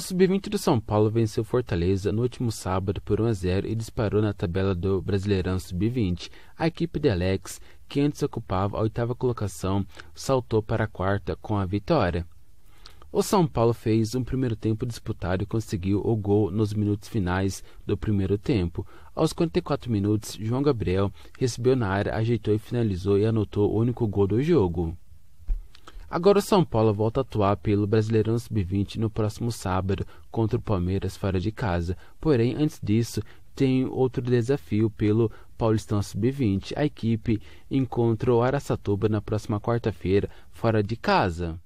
O Sub-20 do São Paulo venceu Fortaleza no último sábado por 1 a 0 e disparou na tabela do Brasileirão Sub-20. A equipe de Alex, que antes ocupava a oitava colocação, saltou para a quarta com a vitória. O São Paulo fez um primeiro tempo disputado e conseguiu o gol nos minutos finais do primeiro tempo. Aos 44 minutos, João Gabriel recebeu na área, ajeitou e finalizou e anotou o único gol do jogo. Agora o São Paulo volta a atuar pelo Brasileirão Sub-20 no próximo sábado contra o Palmeiras fora de casa. Porém, antes disso, tem outro desafio pelo Paulistão Sub-20. A equipe encontra o Araçatuba na próxima quarta-feira fora de casa.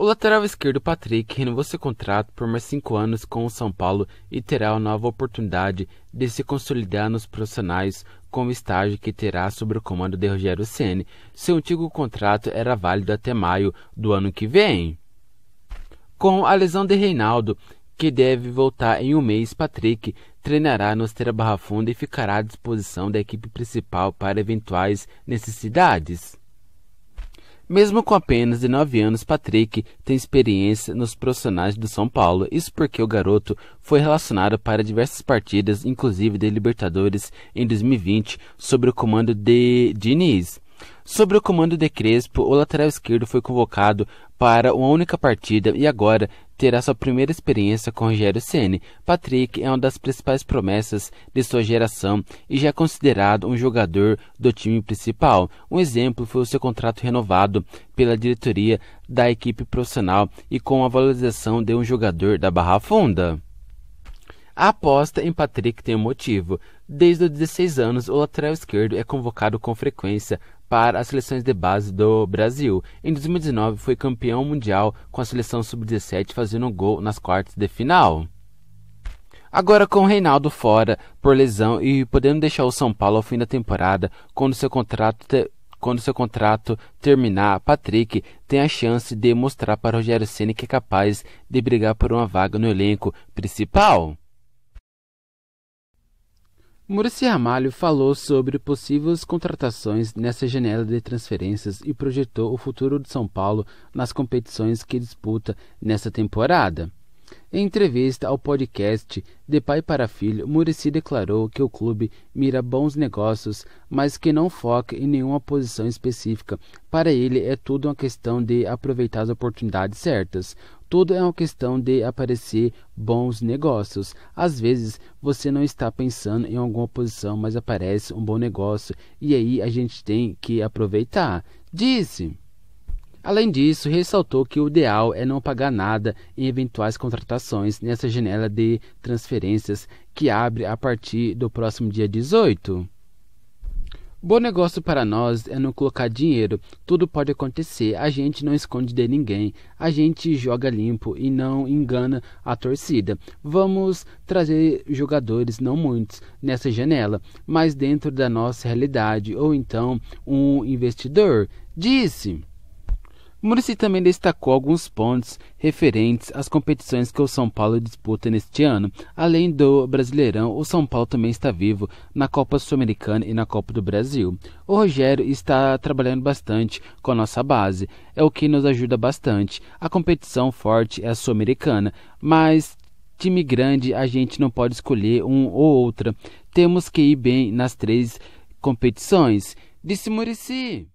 O lateral esquerdo Patrick renovou seu contrato por mais cinco anos com o São Paulo e terá uma nova oportunidade de se consolidar nos profissionais com o estágio que terá sobre o comando de Rogério Ceni. Seu antigo contrato era válido até maio do ano que vem. Com a lesão de Reinaldo, que deve voltar em um mês, Patrick treinará no Esteira Barra Funda e ficará à disposição da equipe principal para eventuais necessidades. Mesmo com apenas de 9 anos, Patrick tem experiência nos profissionais do São Paulo. Isso porque o garoto foi relacionado para diversas partidas, inclusive de Libertadores em 2020, sob o comando de Diniz. Sobre o comando de Crespo, o lateral esquerdo foi convocado para uma única partida e agora terá sua primeira experiência com Rogério Ceni. Patrick é uma das principais promessas de sua geração e já é considerado um jogador do time principal. Um exemplo foi o seu contrato renovado pela diretoria da equipe profissional e com a valorização de um jogador da Barra Funda. A aposta em Patrick tem um motivo. Desde os 16 anos, o lateral esquerdo é convocado com frequência para as seleções de base do Brasil. Em 2019, foi campeão mundial com a seleção sub-17 fazendo um gol nas quartas de final. Agora com o Reinaldo fora por lesão e podendo deixar o São Paulo ao fim da temporada, quando seu contrato te quando seu contrato terminar, Patrick tem a chance de mostrar para Rogério Ceni que é capaz de brigar por uma vaga no elenco principal. Murici Ramalho falou sobre possíveis contratações nessa janela de transferências e projetou o futuro de São Paulo nas competições que disputa nessa temporada. Em entrevista ao podcast De Pai para Filho, Murici declarou que o clube mira bons negócios, mas que não foca em nenhuma posição específica. Para ele, é tudo uma questão de aproveitar as oportunidades certas. Tudo é uma questão de aparecer bons negócios. Às vezes, você não está pensando em alguma posição, mas aparece um bom negócio, e aí a gente tem que aproveitar. Disse. Além disso, ressaltou que o ideal é não pagar nada em eventuais contratações nessa janela de transferências que abre a partir do próximo dia 18. Bom negócio para nós é não colocar dinheiro. Tudo pode acontecer. A gente não esconde de ninguém. A gente joga limpo e não engana a torcida. Vamos trazer jogadores, não muitos, nessa janela, mas dentro da nossa realidade, ou então um investidor. Disse. Murici também destacou alguns pontos referentes às competições que o São Paulo disputa neste ano. Além do Brasileirão, o São Paulo também está vivo na Copa Sul-Americana e na Copa do Brasil. O Rogério está trabalhando bastante com a nossa base, é o que nos ajuda bastante. A competição forte é a Sul-Americana, mas time grande a gente não pode escolher um ou outra. Temos que ir bem nas três competições. Disse Murici.